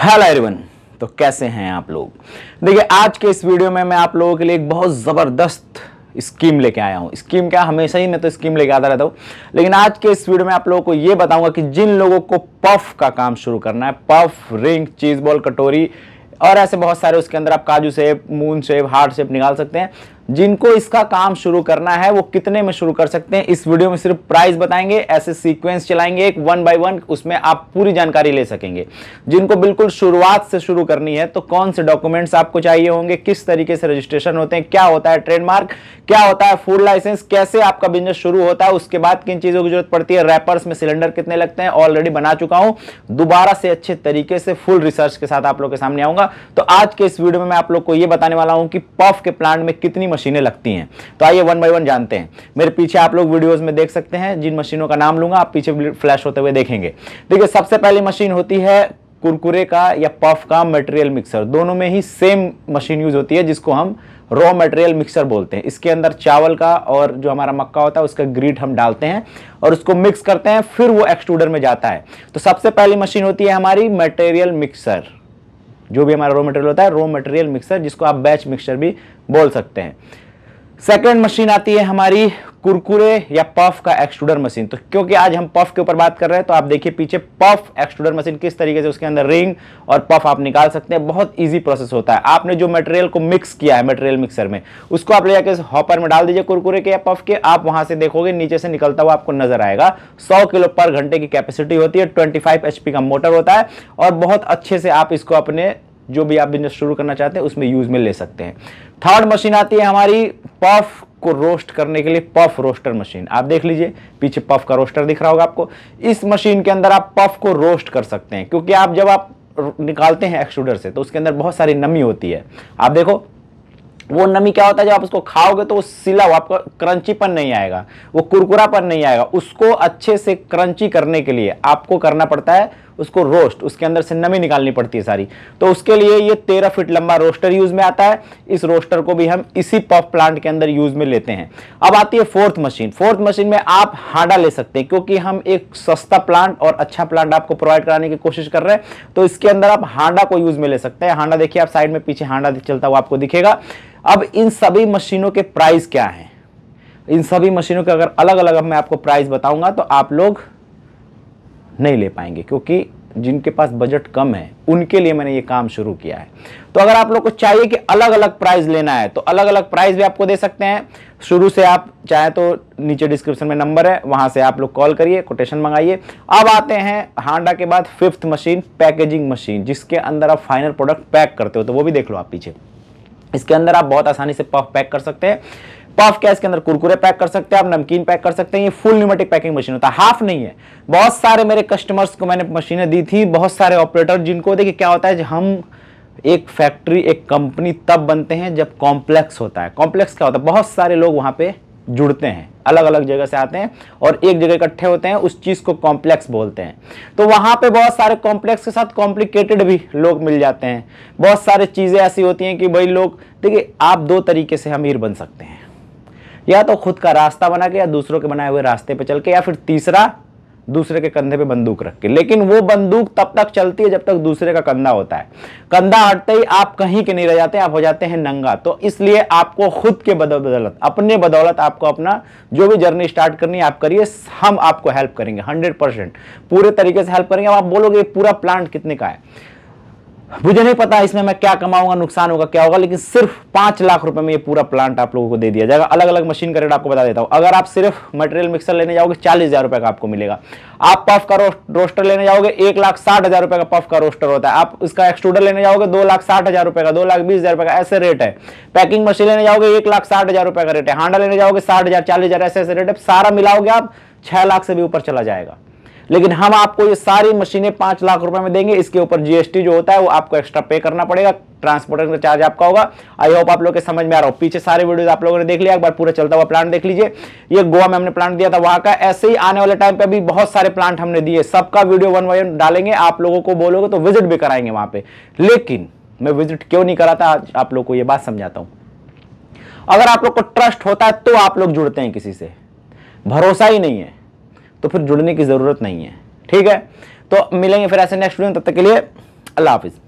hello everyone तो कैसे हैं आप लोग देखिए आज के इस वीडियो में मैं आप लोगों के लिए एक बहुत ज़बरदस्त स्कीम लेके आया हूँ स्कीम क्या हमेशा ही मैं तो स्कीम लेके आता रहता हूँ लेकिन आज के इस वीडियो में आप लोगों को ये बताऊंगा कि जिन लोगों को पफ का काम शुरू करना है पफ रिंग चीज़ बॉल कटोरी और ऐसे बहुत सारे उसके अंदर आप काजू सेप मून सेप हार्ट सेप निकाल सकते हैं जिनको इसका काम शुरू करना है वो कितने में शुरू कर सकते हैं इस वीडियो में सिर्फ प्राइस बताएंगे ऐसे सीक्वेंस चलाएंगे एक वन बाय वन उसमें आप पूरी जानकारी ले सकेंगे जिनको बिल्कुल शुरुआत से शुरू करनी है तो कौन से डॉक्यूमेंट्स आपको चाहिए होंगे किस तरीके से रजिस्ट्रेशन होते हैं क्या होता है ट्रेडमार्क क्या होता है फूड लाइसेंस कैसे आपका बिजनेस शुरू होता है उसके बाद किन चीज़ों की जरूरत पड़ती है रैपर्स में सिलेंडर कितने लगते हैं ऑलरेडी बना चुका हूं दोबारा से अच्छे तरीके से फुल रिसर्च के साथ आप लोग के सामने आऊंगा तो आज के इस वीडियो में आप लोग को यह बताने वाला हूँ कि पफ के प्लांट में कितनी मशीनें लगती हैं तो आइए वन बाई वन जानते हैं मेरे पीछे आप लोग वीडियोज़ में देख सकते हैं जिन मशीनों का नाम लूंगा आप पीछे फ्लैश होते हुए देखेंगे देखिए सबसे पहली मशीन होती है कुरकुरे का या पफ का मटेरियल मिक्सर दोनों में ही सेम मशीन यूज होती है जिसको हम रॉ मटेरियल मिक्सर बोलते हैं इसके अंदर चावल का और जो हमारा मक्का होता है उसका ग्रीट हम डालते हैं और उसको मिक्स करते हैं फिर वो एक्सट्रूडर में जाता है तो सबसे पहली मशीन होती है हमारी मटेरियल मिक्सर जो भी हमारा रॉ मटेरियल होता है रॉ मटेरियल मिक्सर जिसको आप बैच मिक्सर भी बोल सकते हैं सेकेंड मशीन आती है हमारी कुरकुरे या पफ का एक्सट्रूडर मशीन तो क्योंकि आज हम पफ के ऊपर बात कर रहे हैं तो आप देखिए पीछे पफ एक्सट्रूडर मशीन किस तरीके से उसके अंदर रिंग और पफ आप निकाल सकते हैं बहुत ईजी प्रोसेस होता है आपने जो मटेरियल को मिक्स किया है मटेरियल मिक्सर में उसको आप ले जाकर हॉपर में डाल दीजिए कुरकुरे के या पफ के आप वहां से देखोगे नीचे से निकलता हुआ आपको नजर आएगा सौ किलो पर घंटे की कैपेसिटी होती है ट्वेंटी फाइव का मोटर होता है और बहुत अच्छे से आप इसको अपने जो भी आप बिजनेस शुरू करना चाहते हैं उसमें यूज में ले सकते हैं थर्ड मशीन आती है हमारी पफ को रोस्ट करने के लिए पफ रोस्टर मशीन आप देख लीजिए पीछे पफ का रोस्टर दिख रहा होगा आपको इस मशीन के अंदर आप पफ को रोस्ट कर सकते हैं क्योंकि आप जब आप निकालते हैं एक्सट्रूडर से तो उसके अंदर बहुत सारी नमी होती है आप देखो वो नमी क्या होता है जब आप उसको खाओगे तो वो सिला हुआ आपका क्रंचीपन नहीं आएगा वो कुरकुरापन नहीं आएगा उसको अच्छे से क्रंची करने के लिए आपको करना पड़ता है उसको रोस्ट उसके अंदर से नमी निकालनी पड़ती है सारी तो उसके लिए ये तेरह फीट लंबा रोस्टर यूज में आता है इस रोस्टर को भी हम इसी पॉप प्लांट के अंदर यूज में लेते हैं अब आती है फोर्थ मशीन फोर्थ मशीन में आप हांडा ले सकते हैं क्योंकि हम एक सस्ता प्लांट और अच्छा प्लांट आपको प्रोवाइड कराने की कोशिश कर रहे हैं तो इसके अंदर आप हांडा को यूज में ले सकते हैं हांडा देखिए आप साइड में पीछे हांडा चलता हुआ आपको दिखेगा अब इन सभी मशीनों के प्राइस क्या हैं इन सभी मशीनों के अगर अलग अलग मैं आपको प्राइस बताऊंगा तो आप लोग नहीं ले पाएंगे क्योंकि जिनके पास बजट कम है उनके लिए मैंने ये काम शुरू किया है तो अगर आप लोग को चाहिए कि अलग अलग प्राइस लेना है तो अलग अलग प्राइस भी आपको दे सकते हैं शुरू से आप चाहे तो नीचे डिस्क्रिप्शन में नंबर है वहां से आप लोग कॉल करिए कोटेशन मंगाइए अब आते हैं हांडा के बाद फिफ्थ मशीन पैकेजिंग मशीन जिसके अंदर आप फाइनल प्रोडक्ट पैक करते हो तो वो भी देख लो आप पीछे इसके अंदर आप बहुत आसानी से पफ पैक कर सकते हैं पफ क्या इसके अंदर कुरकुरे पैक कर सकते हैं आप नमकीन पैक कर सकते हैं ये फुल न्यूमेटिक पैकिंग मशीन होता है हाफ नहीं है बहुत सारे मेरे कस्टमर्स को मैंने मशीनें दी थी बहुत सारे ऑपरेटर जिनको देखिए क्या होता है हम एक फैक्ट्री एक कंपनी तब बनते हैं जब कॉम्प्लेक्स होता है कॉम्प्लेक्स क्या होता है बहुत सारे लोग वहाँ पे जुड़ते हैं अलग अलग जगह से आते हैं और एक जगह इकट्ठे होते हैं उस चीज़ को कॉम्प्लेक्स बोलते हैं तो वहां पे बहुत सारे कॉम्प्लेक्स के साथ कॉम्प्लिकेटेड भी लोग मिल जाते हैं बहुत सारे चीज़ें ऐसी होती हैं कि भाई लोग देखिए आप दो तरीके से अमीर बन सकते हैं या तो खुद का रास्ता बना के या दूसरों के बनाए हुए रास्ते पर चल के या फिर तीसरा दूसरे के कंधे पे बंदूक रख के लेकिन वो बंदूक तब तक चलती है जब तक दूसरे का कंधा होता है कंधा हटते ही आप कहीं के नहीं रह जाते आप हो जाते हैं नंगा तो इसलिए आपको खुद के बदौलत अपने बदौलत आपको अपना जो भी जर्नी स्टार्ट करनी है आप करिए हम आपको हेल्प करेंगे हंड्रेड पूरे तरीके से हेल्प करेंगे आप बोलोगे पूरा प्लांट कितने का है मुझे नहीं पता इसमें मैं क्या कमाऊंगा नुकसान होगा क्या होगा लेकिन सिर्फ पांच लाख रुपए में ये पूरा प्लांट आप लोगों को दे दिया जाएगा अलग अलग मशीन का रेट आपको बता देता हूं अगर आप सिर्फ मटेरियल मिक्सर लेने जाओगे चालीस हजार रुपये का आपको मिलेगा आप पफ का रोस्टर लेने जाओगे एक लाख साठ हजार रुपये का पफ का रोस्टर होता है आप इसका एक्सट्रूडर लेने जाओगे दो लाख साठ हजार रुपए का दो लाख बीस हजार रुपए का ऐसे रेट है पैकिंग मशीन लेने जाओगे एक लाख साठ हजार रुपए का रेट है हांडा लेने जाओगे साठ हजार चालीस हजार ऐसे ऐसे रेट है सारा मिलाओगे आप छह लाख से भी ऊपर चला जाएगा लेकिन हम आपको ये सारी मशीनें पांच लाख रुपए में देंगे इसके ऊपर जीएसटी जो होता है वो आपको एक्स्ट्रा पे करना पड़ेगा ट्रांसपोर्टेशन का चार्ज आपका होगा आई होप आप लोग के समझ में आ रहा हो पीछे सारे वीडियो आप लोगों ने देख लिया एक बार पूरा चलता हुआ प्लांट देख लीजिए ये गोवा में हमने प्लांट दिया था वहां का ऐसे ही आने वाले टाइम पे भी बहुत सारे प्लांट हमने दिए सबका वीडियो वन वाई वन डालेंगे आप लोगों को बोलोगे तो विजिट भी कराएंगे वहां पे लेकिन मैं विजिट क्यों नहीं कराता आज आप लोग को यह बात समझाता हूँ अगर आप लोग को ट्रस्ट होता है तो आप लोग जुड़ते हैं किसी से भरोसा ही नहीं है तो फिर जुड़ने की ज़रूरत नहीं है ठीक है तो मिलेंगे फिर ऐसे नेक्स्ट वीडियो तब तक के लिए अल्लाह हाफिज़